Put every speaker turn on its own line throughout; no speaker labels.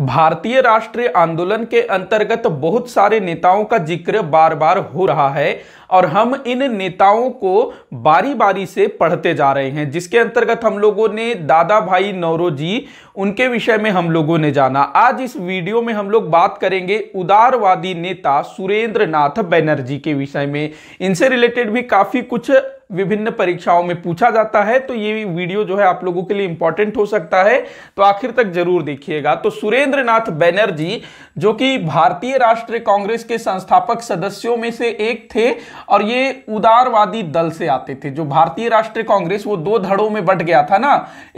भारतीय राष्ट्रीय आंदोलन के अंतर्गत बहुत सारे नेताओं का जिक्र बार बार हो रहा है और हम इन नेताओं को बारी बारी से पढ़ते जा रहे हैं जिसके अंतर्गत हम लोगों ने दादा भाई नौरोजी उनके विषय में हम लोगों ने जाना आज इस वीडियो में हम लोग बात करेंगे उदारवादी नेता सुरेंद्र नाथ बैनर्जी के विषय में इनसे रिलेटेड भी काफी कुछ विभिन्न परीक्षाओं में पूछा जाता है तो ये वीडियो जो है आप लोगों के लिए इंपॉर्टेंट हो सकता है तो आखिर तक जरूर देखिएगा तो सुरेंद्र नाथ बैनर्जी जो कि भारतीय राष्ट्रीय कांग्रेस के संस्थापक सदस्यों में से एक थे और ये उदारवादी दल से आते थे जो भारतीय राष्ट्रीय कांग्रेस वो दो धड़ों में बट गया था ना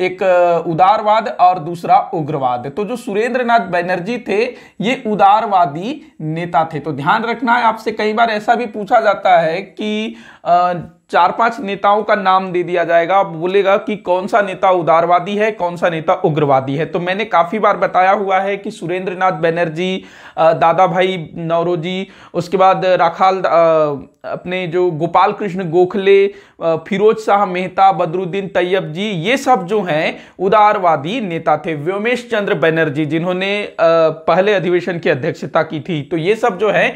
एक उदारवाद और दूसरा उग्रवाद तो जो सुरेंद्र नाथ बैनर्जी थे ये उदारवादी नेता थे तो ध्यान रखना है आपसे कई बार ऐसा भी पूछा जाता है कि चार पांच नेताओं का नाम दे दिया जाएगा आप बोलेगा कि कौन सा नेता उदारवादी है कौन सा नेता उग्रवादी है तो मैंने काफ़ी बार बताया हुआ है कि सुरेंद्र नाथ बैनर्जी दादा भाई नवरोजी उसके बाद राखाल अपने जो गोपाल कृष्ण गोखले फिरोज शाह मेहता बदरुद्दीन तैयब जी ये सब जो हैं उदारवादी नेता थे व्योमेश चंद्र बैनर्जी जिन्होंने पहले अधिवेशन की अध्यक्षता की थी तो ये सब जो है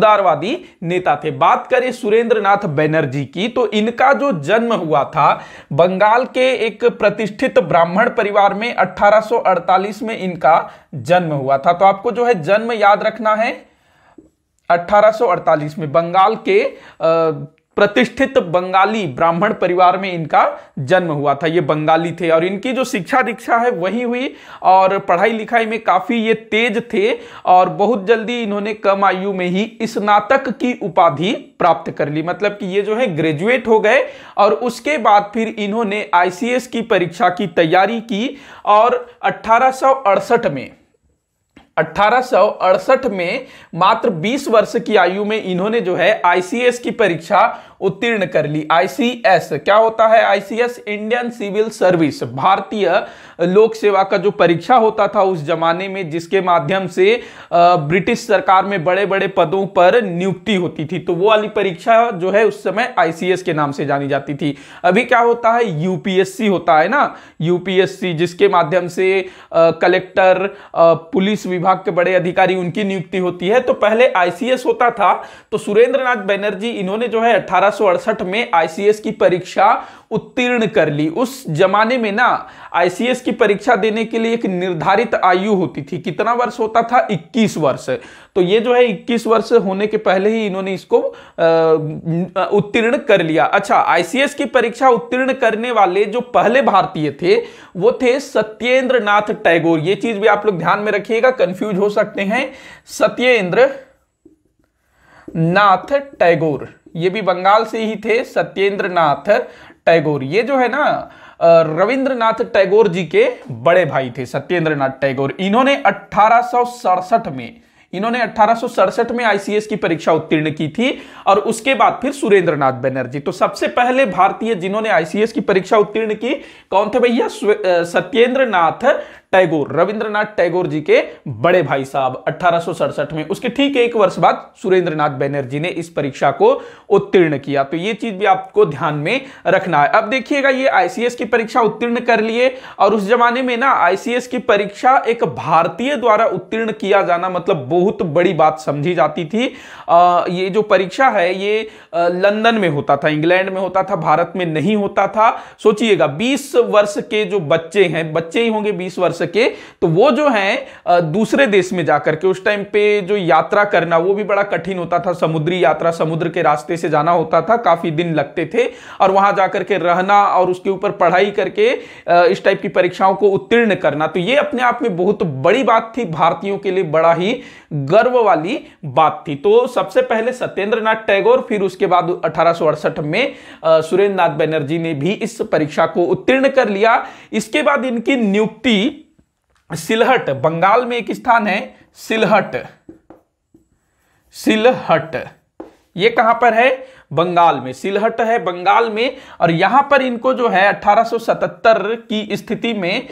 उदारवादी नेता थे बात करें सुरेंद्र नाथ बैनर्जी की तो तो इनका जो जन्म हुआ था बंगाल के एक प्रतिष्ठित ब्राह्मण परिवार में 1848 में इनका जन्म हुआ था तो आपको जो है जन्म याद रखना है 1848 में बंगाल के प्रतिष्ठित बंगाली ब्राह्मण परिवार में इनका जन्म हुआ था ये बंगाली थे और इनकी जो शिक्षा दीक्षा है वही हुई और पढ़ाई लिखाई में काफ़ी ये तेज थे और बहुत जल्दी इन्होंने कम आयु में ही स्नातक की उपाधि प्राप्त कर ली मतलब कि ये जो है ग्रेजुएट हो गए और उसके बाद फिर इन्होंने आईसीएस की परीक्षा की तैयारी की और अट्ठारह में अठारह में मात्र 20 वर्ष की आयु में इन्होंने जो है आईसीएस की परीक्षा उत्तीर्ण कर ली आईसीएस क्या होता है आईसीएस इंडियन सिविल सर्विस भारतीय लोक सेवा का जो परीक्षा होता था उस जमाने में जिसके माध्यम से ब्रिटिश सरकार में बड़े बड़े पदों पर नियुक्ति होती थी तो वो वाली परीक्षा जो है उस समय आईसीएस के नाम से जानी जाती थी अभी क्या होता है यूपीएससी होता है ना यूपीएससी जिसके माध्यम से कलेक्टर पुलिस विभाग के बड़े अधिकारी उनकी नियुक्ति होती है तो पहले आईसीएस होता था तो सुरेंद्र बनर्जी इन्होंने जो है अठारह में आईसीएस की परीक्षा उत्तीर्ण कर ली उस जमाने में ना आईसीएस की परीक्षा देने के लिए एक निर्धारित आयु होती थी कितना वर्ष होता था 21 वर्ष तो ये जो है 21 वर्ष होने के पहले ही इन्होंने इसको उत्तीर्ण कर लिया अच्छा आईसीएस की परीक्षा उत्तीर्ण करने वाले जो पहले भारतीय थे वो थे सत्येंद्र नाथ टैगोर ये चीज भी आप लोग ध्यान में रखिएगा कंफ्यूज हो सकते हैं सत्येंद्र नाथ टैगोर ये भी बंगाल से ही थे सत्येंद्र नाथ टैगोर ये जो है ना रविंद्रनाथ टैगोर जी के बड़े भाई थे सत्येंद्रनाथ टैगोर इन्होंने अठारह में इन्होंने अठारह में आईसीएस की परीक्षा उत्तीर्ण की थी और उसके बाद फिर सुरेंद्रनाथ बनर्जी तो सबसे पहले भारतीय जिन्होंने आईसीएस की परीक्षा उत्तीर्ण की कौन थे भैया सत्येंद्रनाथ टैगोर रविंद्रनाथ टैगोर जी के बड़े भाई साहब अठारह में उसके ठीक एक वर्ष बाद सुरेंद्रनाथ बैनर्जी ने इस परीक्षा को उत्तीर्ण किया तो ये चीज भी आपको ध्यान में रखना है अब देखिएगा ये आईसीएस की परीक्षा उत्तीर्ण कर लिए और उस जमाने में ना आईसीएस की परीक्षा एक भारतीय द्वारा उत्तीर्ण किया जाना मतलब बहुत बड़ी बात समझी जाती थी आ, ये जो परीक्षा है ये लंदन में होता था इंग्लैंड में होता था भारत में नहीं होता था सोचिएगा बीस वर्ष के जो बच्चे हैं बच्चे ही होंगे बीस वर्ष सके तो वो जो है दूसरे देश में जाकर के उस टाइम पे जो यात्रा करना वो भी बड़ा कठिन होता था समुद्री यात्रा समुद्र के रास्ते से जाना होता था काफी दिन लगते थे और वहां जाकर के रहना और उसके ऊपर पढ़ाई करके इस टाइप की परीक्षाओं को उत्तीर्ण करना तो ये अपने आप में बहुत बड़ी बात थी भारतीयों के लिए बड़ा ही गर्व वाली बात थी तो सबसे पहले सत्येंद्र टैगोर फिर उसके बाद अठारह में सुरेंद्र नाथ बनर्जी ने भी इस परीक्षा को उत्तीर्ण कर लिया इसके बाद इनकी नियुक्ति सिलहट बंगाल में एक स्थान है सिलहट सिलहट ये कहां पर है बंगाल में सिलहट है बंगाल में और यहां पर इनको जो है 1877 की स्थिति में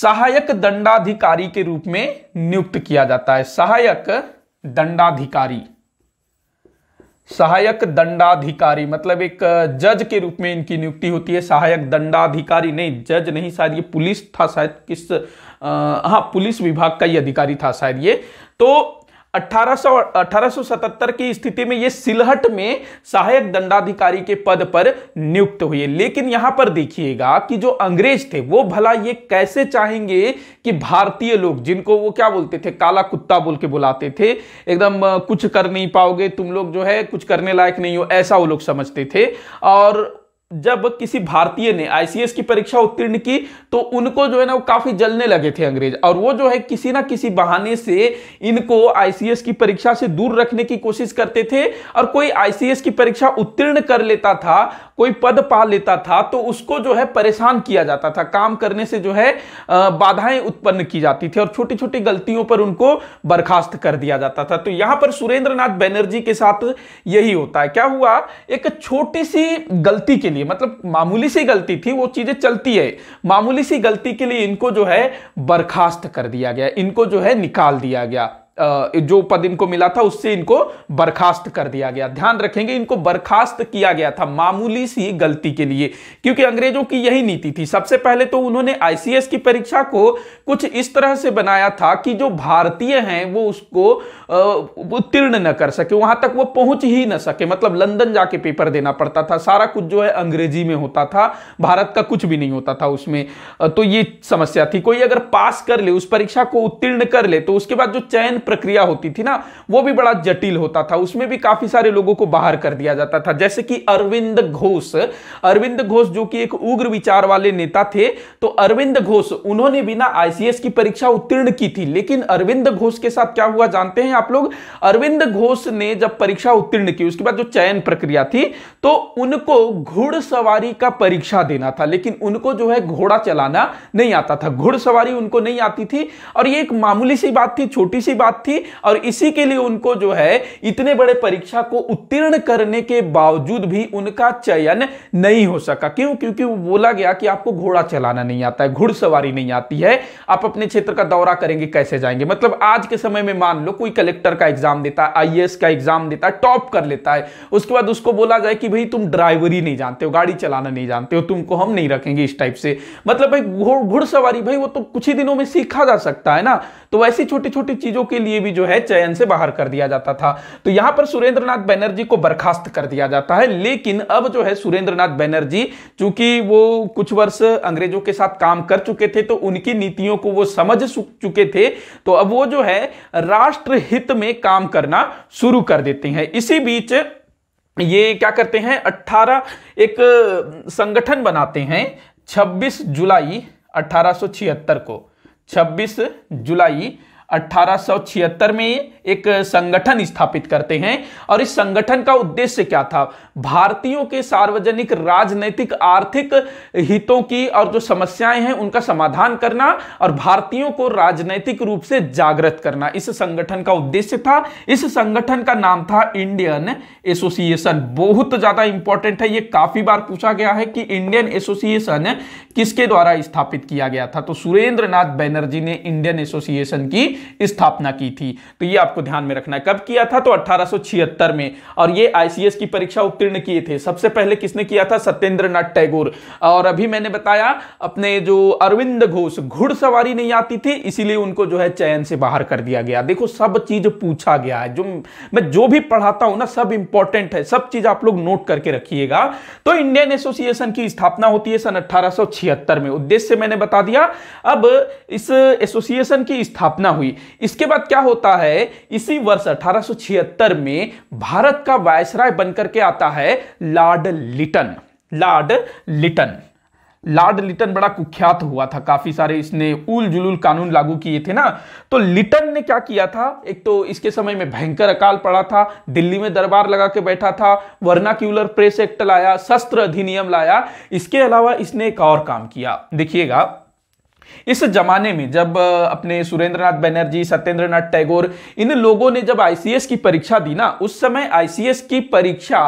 सहायक दंडाधिकारी के रूप में नियुक्त किया जाता है सहायक दंडाधिकारी सहायक दंडाधिकारी मतलब एक जज के रूप में इनकी नियुक्ति होती है सहायक दंडाधिकारी नहीं जज नहीं शायद ये पुलिस था शायद किस हाँ पुलिस विभाग का ये अधिकारी था शायद ये तो 1877 की स्थिति में ये सिलहट में सहायक दंडाधिकारी के पद पर नियुक्त हुए लेकिन यहां पर देखिएगा कि जो अंग्रेज थे वो भला ये कैसे चाहेंगे कि भारतीय लोग जिनको वो क्या बोलते थे काला कुत्ता बोल के बुलाते थे एकदम कुछ कर नहीं पाओगे तुम लोग जो है कुछ करने लायक नहीं हो ऐसा वो लोग समझते थे और जब किसी भारतीय ने आईसीएस की परीक्षा उत्तीर्ण की तो उनको जो है ना वो काफी जलने लगे थे अंग्रेज और वो जो है किसी ना किसी बहाने से इनको आईसीएस की परीक्षा से दूर रखने की कोशिश करते थे और कोई आईसीएस की परीक्षा उत्तीर्ण कर लेता था कोई पद पा लेता था तो उसको जो है परेशान किया जाता था काम करने से जो है बाधाएं उत्पन्न की जाती थी और छोटी छोटी गलतियों पर उनको बर्खास्त कर दिया जाता था तो यहां पर सुरेंद्र बैनर्जी के साथ यही होता है क्या हुआ एक छोटी सी गलती के लिए चाहिए मतलब मामूली सी गलती थी वो चीजें चलती है मामूली सी गलती के लिए इनको जो है बर्खास्त कर दिया गया इनको जो है निकाल दिया गया जो पद इनको मिला था उससे इनको बर्खास्त कर दिया गया ध्यान रखेंगे इनको बर्खास्त किया गया था मामूली सी गलती के लिए क्योंकि अंग्रेजों की यही नीति थी सबसे पहले तो उन्होंने आईसीएस की परीक्षा को कुछ इस तरह से बनाया था कि जो भारतीय हैं वो उसको उत्तीर्ण न कर सके वहां तक वो पहुंच ही न सके मतलब लंदन जाके पेपर देना पड़ता था सारा कुछ जो है अंग्रेजी में होता था भारत का कुछ भी नहीं होता था उसमें तो ये समस्या थी कोई अगर पास कर ले उस परीक्षा को उत्तीर्ण कर ले तो उसके बाद जो चयन प्रक्रिया होती थी ना वो भी बड़ा जटिल होता था उसमें भी काफी सारे लोगों को बाहर कर दिया जाता था जैसे कि अरविंद घोष अरविंद घोष जो कि एक उग्र विचार वाले नेता थे तो अरविंद घोष उन्होंने बिना आईसीएस की परीक्षा उत्तीर्ण की थी लेकिन अरविंद घोष के साथ क्या हुआ जानते हैं आप लोग अरविंद घोष ने जब परीक्षा उत्तीर्ण की उसके बाद जो चयन प्रक्रिया थी तो उनको घुड़सवारी का परीक्षा देना था लेकिन उनको जो है घोड़ा चलाना नहीं आता था घुड़सवारी उनको नहीं आती थी और ये एक मामूली सी बात थी छोटी सी बात बात थी और इसी के लिए उनको जो है इतने बड़े परीक्षा को उत्तीर्ण करने के बावजूद भी उनका चयन नहीं हो सका क्यों क्योंकि वो बोला गया कि आपको घोड़ा चलाना नहीं आता है घुड़सवारी नहीं आती है आप अपने क्षेत्र का दौरा करेंगे कैसे जाएंगे मतलब आज के समय में मान लो कोई कलेक्टर का एग्जाम देता है आई का एग्जाम देता है टॉप कर लेता है उसके बाद उसको बोला जाए कि भाई तुम ड्राइवरी नहीं जानते हो गाड़ी चलाना नहीं जानते हो तुमको हम नहीं रखेंगे इस टाइप से मतलब भाई घुड़सवारी भाई वो तो कुछ ही दिनों में सीखा जा सकता है ना तो वैसी छोटी छोटी चीजों के लिए भी जो है चयन से बाहर कर दिया जाता था तो यहां पर सुरेंद्रनाथ बैनर्जी को बर्खास्त कर दिया जाता है लेकिन अब जो है सुरेंद्रनाथ बैनर्जी चूंकि वो कुछ वर्ष अंग्रेजों के साथ काम कर चुके थे तो उनकी नीतियों को वो समझ चुके थे तो अब वो जो है राष्ट्रहित में काम करना शुरू कर देते हैं इसी बीच ये क्या करते हैं 18 एक संगठन बनाते हैं 26 जुलाई 1876 को 26 जुलाई 1876 में एक संगठन स्थापित करते हैं और इस संगठन का उद्देश्य क्या था भारतीयों के सार्वजनिक राजनैतिक आर्थिक हितों की और जो समस्याएं हैं उनका समाधान करना और भारतीयों को राजनैतिक रूप से जागृत करना इस संगठन का उद्देश्य था इस संगठन का नाम था इंडियन एसोसिएशन बहुत ज्यादा इंपॉर्टेंट है यह काफी बार पूछा गया है कि इंडियन एसोसिएशन किसके द्वारा स्थापित किया गया था तो सुरेंद्र नाथ बैनर्जी ने इंडियन एसोसिएशन की स्थापना की थी तो ये आपको ध्यान में रखना है कब किया था तो अट्ठारह में और ये आईसीएस की परीक्षा उत्तीर्ण किए थे सबसे पहले किसने किया था सत्येंद्र टैगोर और अभी मैंने बताया अपने जो अरविंद घोष घुड़सवारी नहीं आती थी इसीलिए उनको जो है चयन से बाहर कर दिया गया देखो सब चीज पूछा गया है जो मैं जो भी पढ़ाता हूं ना सब इंपॉर्टेंट है सब चीज आप लोग नोट करके रखिएगा तो इंडियन एसोसिएशन की स्थापना होती है सन 1876 में उद्देश्य मैंने बता दिया अब इस एसोसिएशन की स्थापना हुई हुई इसके बाद क्या होता है इसी वर्ष अठारह में भारत का वायसराय बनकर के आता है Lord Lytton Lord Lytton Lord Lytton बड़ा कुख्यात हुआ था काफी सारे इसने उल जुलूल कानून लागू किए थे ना तो लिटन ने क्या किया था एक तो इसके समय में भयंकर अकाल पड़ा था दिल्ली में दरबार लगा के बैठा था वर्नाक्यूलर प्रेस एक्ट लाया शस्त्र अधिनियम लाया इसके अलावा इसने एक और काम किया देखिएगा इस जमाने में जब अपने सुरेंद्रनाथ बनर्जी सत्येंद्र टैगोर इन लोगों ने जब आईसीएस की परीक्षा दी ना उस समय आईसीएस की परीक्षा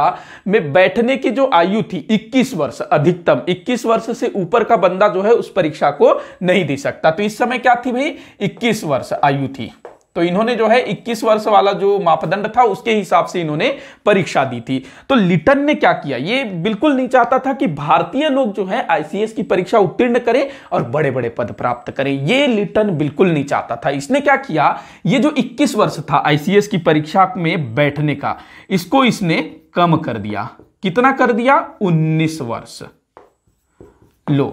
में बैठने की जो आयु थी 21 वर्ष अधिकतम 21 वर्ष से ऊपर का बंदा जो है उस परीक्षा को नहीं दे सकता तो इस समय क्या थी भाई 21 वर्ष आयु थी तो इन्होंने जो है 21 वर्ष वाला जो मापदंड था उसके हिसाब से इन्होंने परीक्षा दी थी तो लिटन ने क्या किया ये बिल्कुल नहीं चाहता था कि भारतीय लोग जो है आईसीएस की परीक्षा उत्तीर्ण करें और बड़े बड़े पद प्राप्त करें ये लिटन बिल्कुल नहीं चाहता था इसने क्या किया ये जो 21 वर्ष था आईसीएस की परीक्षा में बैठने का इसको इसने कम कर दिया कितना कर दिया उन्नीस वर्ष लो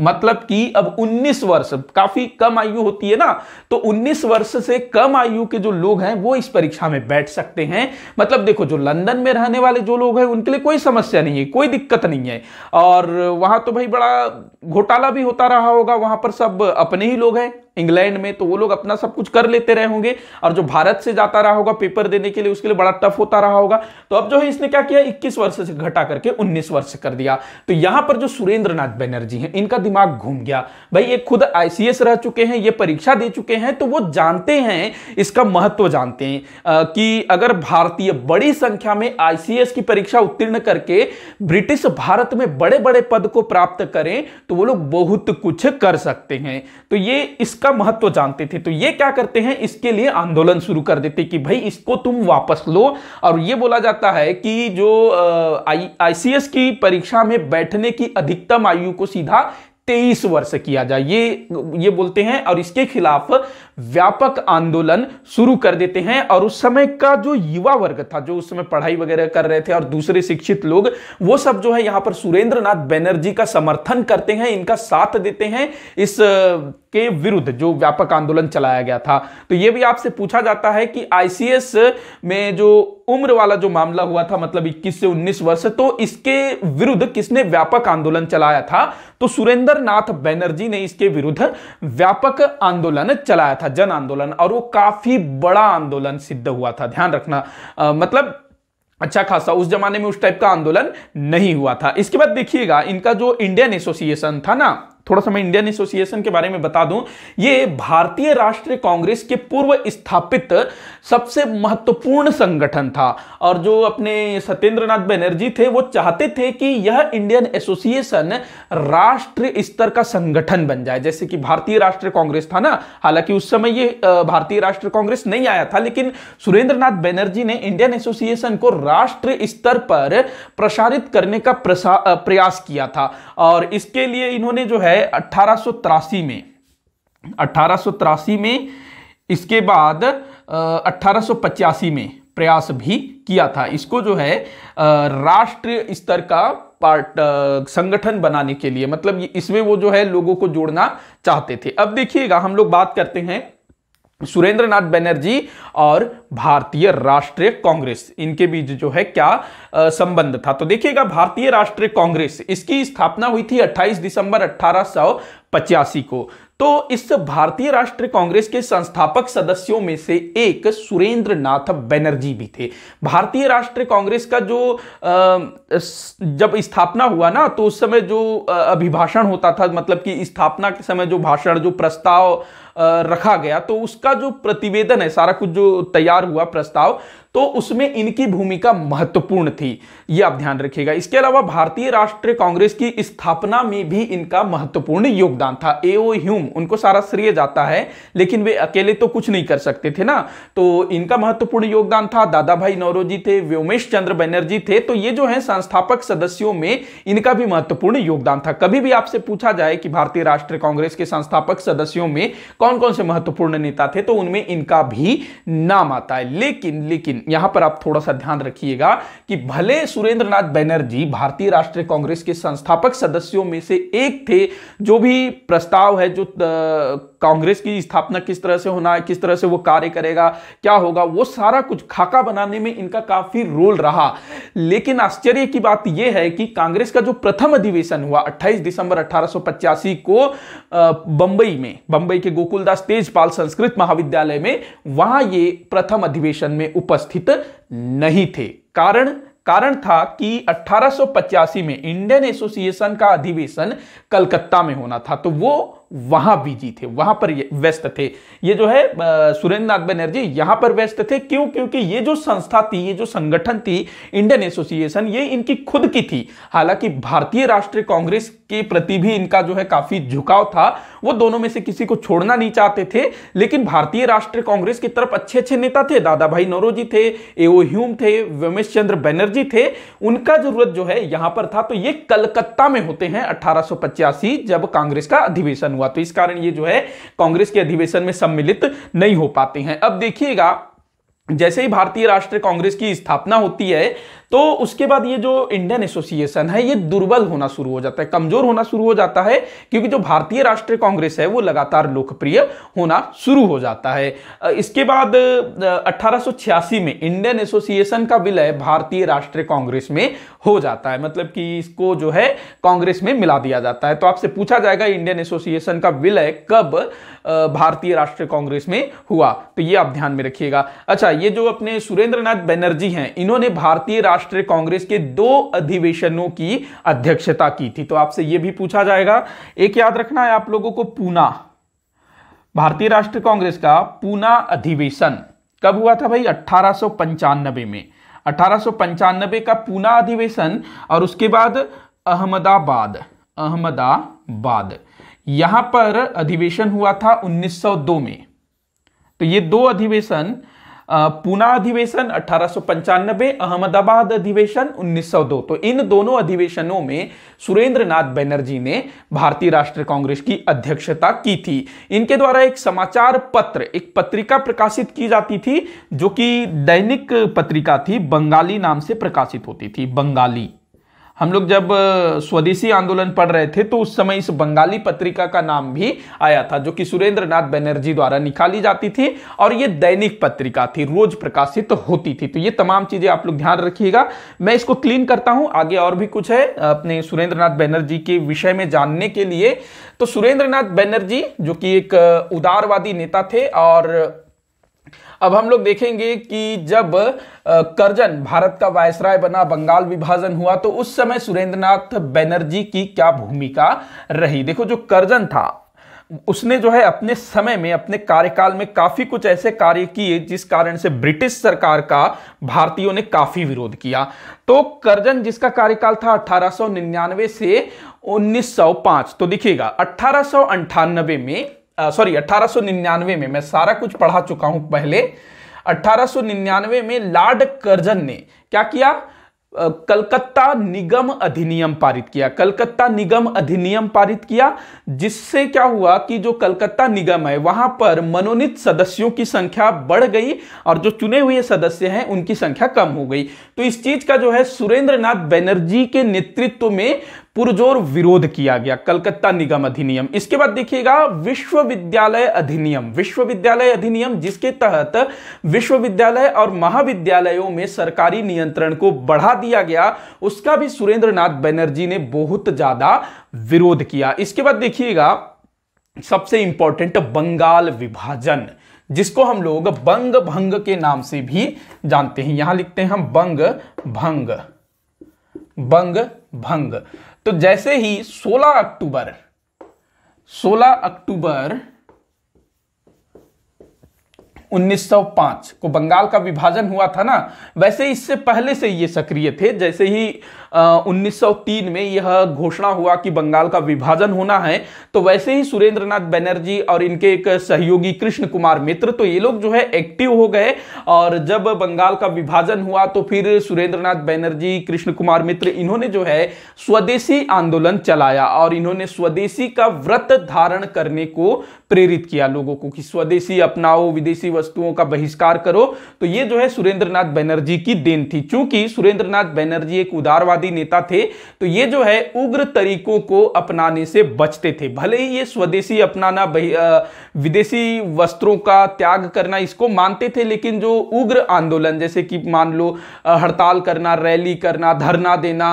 मतलब कि अब 19 वर्ष काफी कम आयु होती है ना तो 19 वर्ष से कम आयु के जो लोग हैं वो इस परीक्षा में बैठ सकते हैं मतलब देखो जो लंदन में रहने वाले जो लोग हैं उनके लिए कोई समस्या नहीं है कोई दिक्कत नहीं है और वहां तो भाई बड़ा घोटाला भी होता रहा होगा वहां पर सब अपने ही लोग हैं इंग्लैंड में तो वो लोग अपना सब कुछ कर लेते रहे होंगे और जो भारत से जाता रहा होगा पेपर देने के लिए उसके लिए बड़ा टफ होता रहा होगा तो अब जो है इसने क्या किया इक्कीस वर्ष से घटा करके उन्नीस वर्ष कर दिया तो यहां पर जो सुरेंद्र बनर्जी है इनका दिमाग घूम गया भाई ये खुद आईसीएस रह चुके हैं ये परीक्षा दे चुके हैं तो वो जानते हैं इसका महत्व जानते हैं कि अगर भारतीय बड़ी संख्या में आईसीएस की परीक्षा उत्तीर्ण करके ब्रिटिश भारत में बड़े बड़े पद को प्राप्त करें तो वो लोग बहुत कुछ कर सकते हैं तो ये इस इसका महत्व जानते थे तो ये क्या करते हैं इसके लिए आंदोलन शुरू कर देते कि भाई इसको तुम वापस लो और ये बोला जाता है कि जो आईसीएस की परीक्षा में बैठने की अधिकतम आयु को सीधा तेईस वर्ष किया जाए ये ये बोलते हैं और इसके खिलाफ व्यापक आंदोलन शुरू कर देते हैं और उस समय का जो युवा वर्ग था जो उस समय पढ़ाई वगैरह कर रहे थे और दूसरे शिक्षित लोग वो सब जो है यहाँ पर सुरेंद्र नाथ बैनर्जी का समर्थन करते हैं इनका साथ देते हैं इस के विरुद्ध जो व्यापक आंदोलन चलाया गया था तो यह भी आपसे पूछा जाता है कि आईसीएस में जो उम्र वाला जो मामला हुआ था मतलब 21 से 19 वर्ष तो इसके विरुद्ध किसने व्यापक आंदोलन चलाया था तो सुरेंद्र नाथ बैनर्जी ने इसके विरुद्ध व्यापक आंदोलन चलाया था जन आंदोलन और वो काफी बड़ा आंदोलन सिद्ध हुआ था ध्यान रखना आ, मतलब अच्छा खासा उस जमाने में उस टाइप का आंदोलन नहीं हुआ था इसके बाद देखिएगा इनका जो इंडियन एसोसिएशन था ना थोड़ा सा मैं इंडियन एसोसिएशन के बारे में बता दूं ये भारतीय राष्ट्रीय कांग्रेस के पूर्व स्थापित सबसे महत्वपूर्ण संगठन था और जो अपने सत्येंद्र नाथ बनर्जी थे वो चाहते थे कि यह इंडियन एसोसिएशन राष्ट्रीय स्तर का संगठन बन जाए जैसे कि भारतीय राष्ट्रीय कांग्रेस था ना हालांकि उस समय ये भारतीय राष्ट्रीय कांग्रेस नहीं आया था लेकिन सुरेंद्र नाथ बनर्जी ने इंडियन एसोसिएशन को राष्ट्रीय स्तर पर प्रसारित करने का प्रयास किया था और इसके लिए इन्होंने जो है अट्ठारह में अट्ठारह में इसके बाद अट्ठारह में प्रयास भी किया था इसको जो है राष्ट्र स्तर का पार्ट संगठन बनाने के लिए मतलब इसमें वो जो है लोगों को जोड़ना चाहते थे अब देखिएगा हम लोग बात करते हैं सुरेंद्र नाथ बनर्जी और भारतीय राष्ट्रीय कांग्रेस इनके बीच जो है क्या आ, संबंध था तो देखिएगा भारतीय राष्ट्रीय कांग्रेस इसकी स्थापना हुई थी 28 दिसंबर अठारह को तो इस भारतीय राष्ट्रीय कांग्रेस के संस्थापक सदस्यों में से एक सुरेंद्र नाथ बनर्जी भी थे भारतीय राष्ट्रीय कांग्रेस का जो जब स्थापना हुआ ना तो उस समय जो अभिभाषण होता था मतलब कि स्थापना के समय जो भाषण जो प्रस्ताव रखा गया तो उसका जो प्रतिवेदन है सारा कुछ जो तैयार हुआ प्रस्ताव तो उसमें इनकी भूमिका महत्वपूर्ण थी ये आप ध्यान रखिएगा इसके अलावा भारतीय राष्ट्रीय कांग्रेस की स्थापना में भी इनका महत्वपूर्ण योगदान था एओ ह्यूम उनको सारा श्रेय जाता है लेकिन वे अकेले तो कुछ नहीं कर सकते थे ना तो इनका महत्वपूर्ण योगदान था दादा भाई नौरोजी थे व्योमेश चंद्र बनर्जी थे तो ये जो है संस्थापक सदस्यों में इनका भी महत्वपूर्ण योगदान था कभी भी आपसे पूछा जाए कि भारतीय राष्ट्रीय कांग्रेस के संस्थापक सदस्यों में कौन कौन से महत्वपूर्ण नेता थे तो उनमें इनका भी नाम आता है लेकिन लेकिन यहां पर आप थोड़ा सा ध्यान रखिएगा कि भले सुरेंद्र नाथ बैनर्जी भारतीय राष्ट्रीय कांग्रेस के संस्थापक सदस्यों में से एक थे जो भी प्रस्ताव है जो कांग्रेस की स्थापना किस तरह से होना है किस तरह से वो कार्य करेगा क्या होगा वो सारा कुछ खाका बनाने में इनका काफी रोल रहा लेकिन आश्चर्य की बात यह है कि कांग्रेस का जो प्रथम अधिवेशन हुआ 28 दिसंबर अठारह को बंबई में बंबई के गोकुल गोकुलदास तेजपाल संस्कृत महाविद्यालय में वहां ये प्रथम अधिवेशन में उपस्थित नहीं थे कारण कारण था कि 1885 में इंडियन एसोसिएशन का अधिवेशन कलकत्ता में होना था तो वो वहां बिजी थे वहां पर व्यस्त थे ये जो है सुरेंद्र नाथ बनर्जी यहां पर व्यस्त थे क्यों क्योंकि ये जो संस्था थी ये जो संगठन थी इंडियन एसोसिएशन ये इनकी खुद की थी हालांकि भारतीय राष्ट्रीय कांग्रेस के प्रति भी इनका जो है काफी झुकाव था वो दोनों में से किसी को छोड़ना नहीं चाहते थे लेकिन भारतीय राष्ट्रीय कांग्रेस की तरफ अच्छे अच्छे नेता थे दादा भाई नौरोजी थे एओ ह्यूम थे व्योमेश चंद्र बैनर्जी थे उनका जरूरत जो है यहां पर था तो ये कलकत्ता में होते हैं अठारह जब कांग्रेस का अधिवेशन हुआ हुआ तो इस कारण ये जो है कांग्रेस के अधिवेशन में सम्मिलित नहीं हो पाते हैं अब देखिएगा जैसे ही भारतीय राष्ट्रीय कांग्रेस की स्थापना होती है तो उसके बाद ये जो इंडियन एसोसिएशन है ये दुर्बल होना शुरू हो जाता है कमजोर होना शुरू हो जाता है क्योंकि जो भारतीय राष्ट्रीय कांग्रेस है वो लगातार लोकप्रिय होना शुरू हो जाता है इसके बाद 1886 में इंडियन एसोसिएशन का विलय भारतीय राष्ट्रीय कांग्रेस में हो जाता है मतलब कि इसको जो है कांग्रेस में मिला दिया जाता है तो आपसे पूछा जाएगा इंडियन एसोसिएशन का विलय कब भारतीय राष्ट्रीय कांग्रेस में हुआ तो ये आप ध्यान में रखिएगा अच्छा ये जो अपने सुरेंद्र नाथ बनर्जी हैं इन्होंने भारतीय राष्ट्र राष्ट्रीय कांग्रेस के दो अधिवेशनों की अध्यक्षता की थी तो आपसे यह भी पूछा जाएगा एक याद रखना है आप लोगों को पूना भारतीय राष्ट्रीय कांग्रेस का पूना अधिवेशन कब हुआ था भाई अठारह में अठारह का पूना अधिवेशन और उसके बाद अहमदाबाद अहमदाबाद यहां पर अधिवेशन हुआ था 1902 में तो ये दो अधिवेशन पूना अधिवेशन अठारह अहमदाबाद अधिवेशन 1902 तो इन दोनों अधिवेशनों में सुरेंद्र नाथ बैनर्जी ने भारतीय राष्ट्रीय कांग्रेस की अध्यक्षता की थी इनके द्वारा एक समाचार पत्र एक पत्रिका प्रकाशित की जाती थी जो कि दैनिक पत्रिका थी बंगाली नाम से प्रकाशित होती थी बंगाली हम लोग जब स्वदेशी आंदोलन पढ़ रहे थे तो उस समय इस बंगाली पत्रिका का नाम भी आया था जो कि सुरेंद्र नाथ बनर्जी द्वारा निकाली जाती थी और ये दैनिक पत्रिका थी रोज प्रकाशित तो होती थी तो ये तमाम चीजें आप लोग ध्यान रखिएगा मैं इसको क्लीन करता हूं आगे और भी कुछ है अपने सुरेंद्र नाथ बैनर्जी के विषय में जानने के लिए तो सुरेंद्र नाथ बैनर्जी जो कि एक उदारवादी नेता थे और अब हम लोग देखेंगे कि जब करजन भारत का वायसराय बना बंगाल विभाजन हुआ तो उस समय सुरेंद्रनाथ बैनर्जी की क्या भूमिका रही देखो जो करजन था उसने जो है अपने समय में अपने कार्यकाल में काफी कुछ ऐसे कार्य किए जिस कारण से ब्रिटिश सरकार का भारतीयों ने काफी विरोध किया तो करजन जिसका कार्यकाल था 1899 से 1905 तो देखिएगा अठारह में सॉरी अठारह में मैं सारा कुछ पढ़ा चुका हूं पहले 1899 में लॉर्ड कर्जन ने क्या किया कलकत्ता निगम अधिनियम पारित किया कलकत्ता निगम अधिनियम पारित किया जिससे क्या हुआ कि जो कलकत्ता निगम है वहां पर मनोनीत सदस्यों की संख्या बढ़ गई और जो चुने हुए सदस्य हैं उनकी संख्या कम हो गई तो इस चीज का जो है सुरेंद्रनाथ बनर्जी के नेतृत्व में पुरजोर विरोध किया गया कलकत्ता निगम अधिनियम इसके बाद देखिएगा विश्वविद्यालय अधिनियम विश्वविद्यालय अधिनियम जिसके तहत विश्वविद्यालय और महाविद्यालयों में सरकारी नियंत्रण को बढ़ा दिया गया उसका भी सुरेंद्र नाथ बैनर्जी ने बहुत ज्यादा विरोध किया इसके बाद देखिएगा सबसे इंपॉर्टेंट बंगाल विभाजन जिसको हम लोग बंग भंग के नाम से भी जानते हैं यहां लिखते हैं हम बंग भंग बंग भंग तो जैसे ही 16 अक्टूबर 16 अक्टूबर 1905 को बंगाल का विभाजन हुआ था ना वैसे इससे पहले से ये सक्रिय थे जैसे ही उन्नीस में यह घोषणा हुआ कि बंगाल का विभाजन होना है तो वैसे ही सुरेंद्र नाथ बनर्जी और इनके एक सहयोगी कृष्ण कुमार मित्र तो ये लोग जो है एक्टिव हो गए और जब बंगाल का विभाजन हुआ तो फिर सुरेंद्र नाथ बनर्जी कृष्ण कुमार मित्र इन्होंने जो है स्वदेशी आंदोलन चलाया और इन्होंने स्वदेशी का व्रत धारण करने को प्रेरित किया लोगों को कि स्वदेशी अपनाओ विदेशी वस्तुओं का बहिष्कार करो तो ये जो है सुरेंद्र नाथ बनर्जी की देन थी चूंकि सुरेंद्र नाथ बनर्जी एक उदारवाद उग्रवादी नेता थे तो ये जो है उग्र तरीकों को अपनाने से बचते थे भले ही ये स्वदेशी अपनाना विदेशी वस्त्रों का त्याग करना इसको मानते थे लेकिन जो उग्र आंदोलन जैसे कि मान लो हड़ताल करना रैली करना धरना देना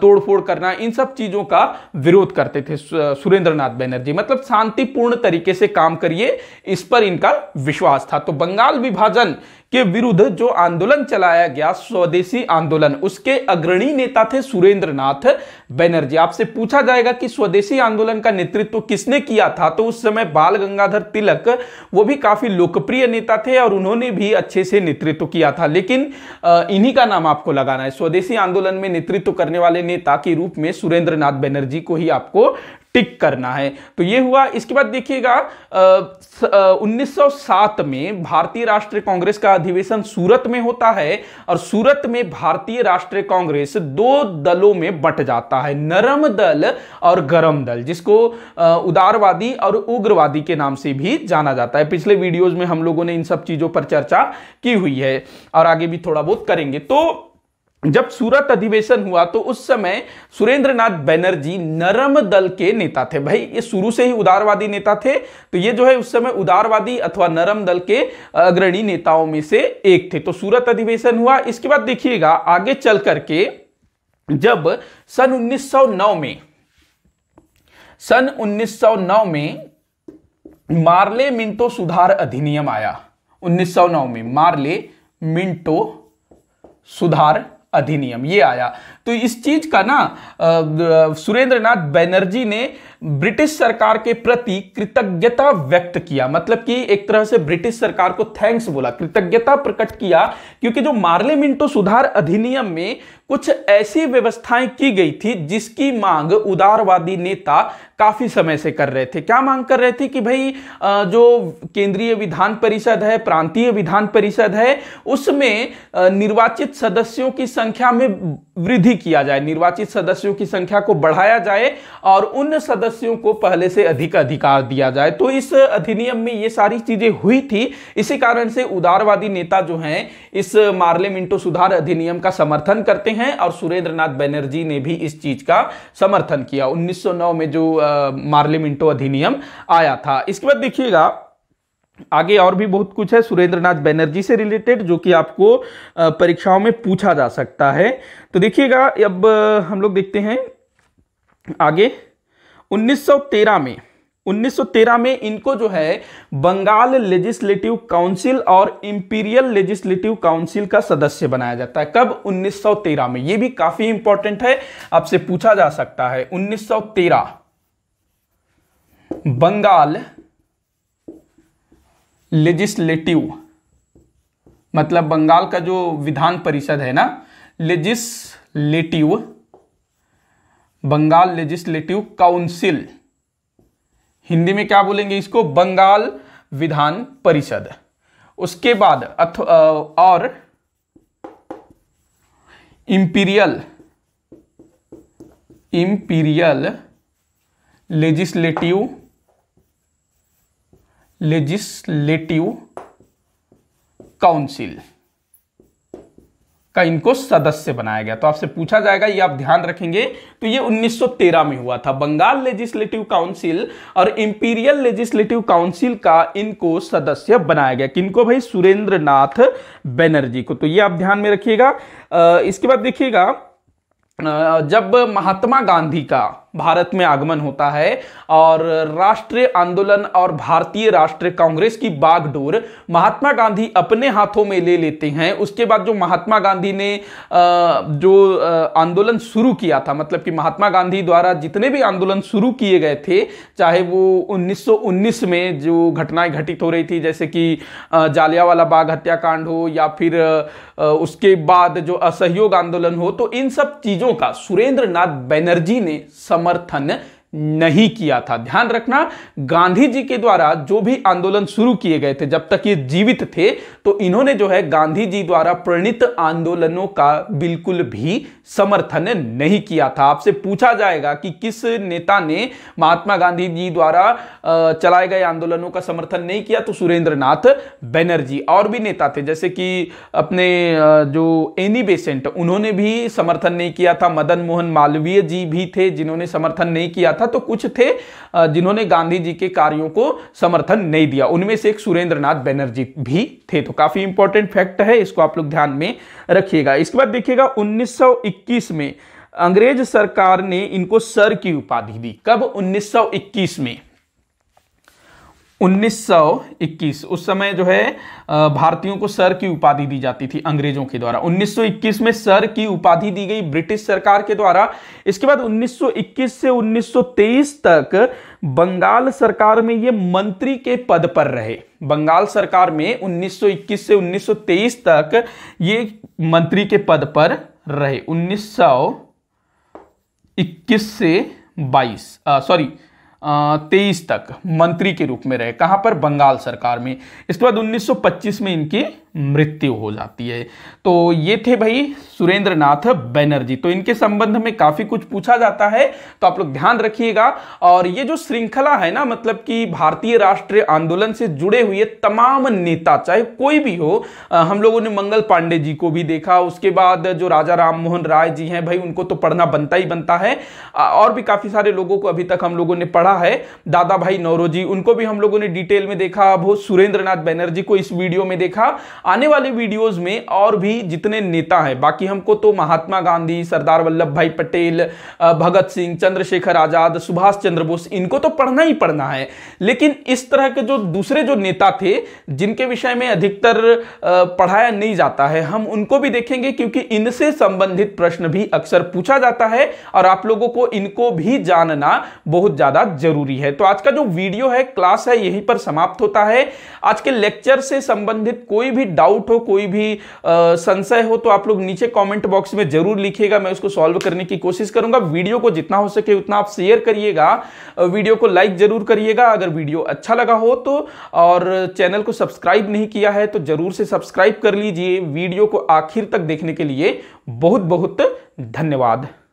तोड़फोड़ करना इन सब चीजों का विरोध करते थे सुरेंद्र नाथ बैनर्जी मतलब शांतिपूर्ण तरीके से काम करिए इस पर इनका विश्वास था तो बंगाल विभाजन के विरुद्ध जो आंदोलन चलाया गया स्वदेशी आंदोलन उसके अग्रणी नेता थे सुरेंद्र नाथ बैनर्जी आपसे पूछा जाएगा कि स्वदेशी आंदोलन का नेतृत्व तो किसने किया था तो उस समय बाल गंगाधर तिलक वो भी काफी लोकप्रिय नेता थे और उन्होंने भी अच्छे से नेतृत्व तो किया था लेकिन इन्हीं का नाम आपको लगाना है स्वदेशी आंदोलन में नेतृत्व करने वाले नेता के रूप में सुरेंद्र नाथ बैनर्जी को ही आपको टिक करना है तो ये हुआ इसके बाद देखिएगा 1907 में भारतीय राष्ट्रीय कांग्रेस का अधिवेशन सूरत में होता है और सूरत में भारतीय राष्ट्रीय कांग्रेस दो दलों में बट जाता है नरम दल और गरम दल जिसको उदारवादी और उग्रवादी के नाम से भी जाना जाता है पिछले वीडियोस में हम लोगों ने इन सब चीजों पर चर्चा की हुई है और आगे भी थोड़ा बहुत करेंगे तो जब सूरत अधिवेशन हुआ तो उस समय सुरेंद्रनाथ बैनर्जी नरम दल के नेता थे भाई ये शुरू से ही उदारवादी नेता थे तो ये जो है उस समय उदारवादी अथवा नरम दल के अग्रणी नेताओं में से एक थे तो सूरत अधिवेशन हुआ इसके बाद देखिएगा आगे चल करके जब सन 1909 में सन 1909 में मार्ले मिंटो सुधार अधिनियम आया 1909 में मार्ले मिंटो सुधार अधिनियम ये आया तो इस चीज का ना सुरेंद्र नाथ बैनर्जी ने ब्रिटिश सरकार के प्रति कृतज्ञता व्यक्त किया मतलब कि एक तरह से ब्रिटिश सरकार को थैंक्स बोला कृतज्ञता प्रकट किया क्योंकि जो मार्ले मिंटो सुधार अधिनियम में कुछ ऐसी व्यवस्थाएं की गई थी जिसकी मांग उदारवादी नेता काफी समय से कर रहे थे क्या मांग कर रहे थे कि भाई जो केंद्रीय विधान परिषद है प्रांतीय विधान परिषद है उसमें निर्वाचित सदस्यों की संख्या में वृद्धि किया जाए निर्वाचित सदस्यों की संख्या को बढ़ाया जाए और उन सदस्यों को पहले से अधिक अधिकार दिया जाए तो इस अधिनियम में ये सारी चीजें हुई थी इसी कारण से उदारवादी नेता जो हैं इस मार्ले मिंटो सुधार अधिनियम का समर्थन करते हैं और सुरेंद्र नाथ बैनर्जी ने भी इस चीज का समर्थन किया उन्नीस में जो मार्ले मिंटो अधिनियम आया था इसके बाद देखिएगा आगे और भी बहुत कुछ है सुरेंद्र नाथ बैनर्जी से रिलेटेड जो कि आपको परीक्षाओं में पूछा जा सकता है तो देखिएगा अब हम लोग देखते हैं आगे 1913 में 1913 में इनको जो है बंगाल लेजिस्लेटिव काउंसिल और इंपीरियल लेजिस्लेटिव काउंसिल का सदस्य बनाया जाता है कब 1913 में ये भी काफी इंपॉर्टेंट है आपसे पूछा जा सकता है 1913 बंगाल लेजिस्लेटिव मतलब बंगाल का जो विधान परिषद है ना legislative Bengal legislative council Hindi में क्या बोलेंगे इसको बंगाल विधान परिषद उसके बाद अथ और imperial imperial legislative legislative council का इनको सदस्य बनाया गया तो आपसे पूछा जाएगा ये आप ध्यान रखेंगे तो ये 1913 में हुआ था बंगाल लेजिस्लेटिव काउंसिल और इंपीरियल लेजिस्लेटिव काउंसिल का इनको सदस्य बनाया गया किनको भाई सुरेंद्र नाथ बैनर्जी को तो ये आप ध्यान में रखिएगा इसके बाद देखिएगा जब महात्मा गांधी का भारत में आगमन होता है और राष्ट्रीय आंदोलन और भारतीय राष्ट्रीय कांग्रेस की बागडोर महात्मा गांधी अपने हाथों में ले लेते हैं उसके बाद जो महात्मा गांधी ने जो आंदोलन शुरू किया था मतलब कि महात्मा गांधी द्वारा जितने भी आंदोलन शुरू किए गए थे चाहे वो 1919 में जो घटनाएं घटित हो रही थी जैसे कि जालियावाला बाग हत्याकांड हो या फिर उसके बाद जो असहयोग आंदोलन हो तो इन सब चीज़ों का सुरेंद्र नाथ बैनर्जी ने सम समर्थन नहीं किया था ध्यान रखना गांधी जी के द्वारा जो भी आंदोलन शुरू किए गए थे जब तक ये जीवित थे तो इन्होंने जो है गांधी जी द्वारा प्रणित आंदोलनों का बिल्कुल भी समर्थन नहीं किया था आपसे पूछा जाएगा कि किस नेता ने महात्मा गांधी जी द्वारा चलाए गए आंदोलनों का समर्थन नहीं किया तो सुरेंद्र बनर्जी बैनर्जी और भी नेता थे जैसे कि अपने जो एनी बेसेंट उन्होंने भी समर्थन नहीं किया था मदन मोहन मालवीय जी भी थे जिन्होंने समर्थन नहीं किया था तो कुछ थे जिन्होंने गांधी जी के कार्यों को समर्थन नहीं दिया उनमें से एक सुरेंद्र बैनर्जी भी थे तो काफी इंपॉर्टेंट फैक्ट है इसको आप लोग ध्यान में रखिएगा इसके बाद देखिएगा 1921 में अंग्रेज सरकार ने इनको सर की उपाधि दी कब 1921 में 1921 उस समय जो है भारतीयों को सर की उपाधि दी जाती थी अंग्रेजों के द्वारा 1921 में सर की उपाधि दी गई ब्रिटिश सरकार के द्वारा इसके बाद 1921 से 1923 तक बंगाल सरकार में ये मंत्री के पद पर रहे बंगाल सरकार में 1921 से 1923 तक ये मंत्री के पद पर रहे 1921 से 22 सॉरी तेईस तक मंत्री के रूप में रहे कहाँ पर बंगाल सरकार में इसके बाद 1925 में इनकी मृत्यु हो जाती है तो ये थे भाई सुरेंद्र नाथ बैनर्जी तो इनके संबंध में काफी कुछ पूछा जाता है तो आप लोग ध्यान रखिएगा और ये जो श्रृंखला है ना मतलब कि भारतीय राष्ट्रीय आंदोलन से जुड़े हुए तमाम नेता चाहे कोई भी हो हम लोगों ने मंगल पांडे जी को भी देखा उसके बाद जो राजा राम मोहन राय जी हैं भाई उनको तो पढ़ना बनता ही बनता है और भी काफी सारे लोगों को अभी तक हम लोगों ने पढ़ा है दादा भाई नौरोजी उनको भी हम लोगों ने डिटेल में देखा अब सुरेंद्र बैनर्जी को इस वीडियो में देखा आने वाले वीडियोस में और भी जितने नेता हैं बाकी हमको तो महात्मा गांधी सरदार वल्लभ भाई पटेल भगत सिंह चंद्रशेखर आज़ाद सुभाष चंद्र बोस इनको तो पढ़ना ही पढ़ना है लेकिन इस तरह के जो दूसरे जो नेता थे जिनके विषय में अधिकतर पढ़ाया नहीं जाता है हम उनको भी देखेंगे क्योंकि इनसे संबंधित प्रश्न भी अक्सर पूछा जाता है और आप लोगों को इनको भी जानना बहुत ज़्यादा जरूरी है तो आज का जो वीडियो है क्लास है यहीं पर समाप्त होता है आज के लेक्चर से संबंधित कोई भी डाउट हो कोई भी संशय हो तो आप लोग नीचे कमेंट बॉक्स में जरूर लिखिएगा मैं उसको सॉल्व करने की कोशिश करूंगा वीडियो को जितना हो सके उतना आप शेयर करिएगा वीडियो को लाइक जरूर करिएगा अगर वीडियो अच्छा लगा हो तो और चैनल को सब्सक्राइब नहीं किया है तो जरूर से सब्सक्राइब कर लीजिए वीडियो को आखिर तक देखने के लिए बहुत बहुत धन्यवाद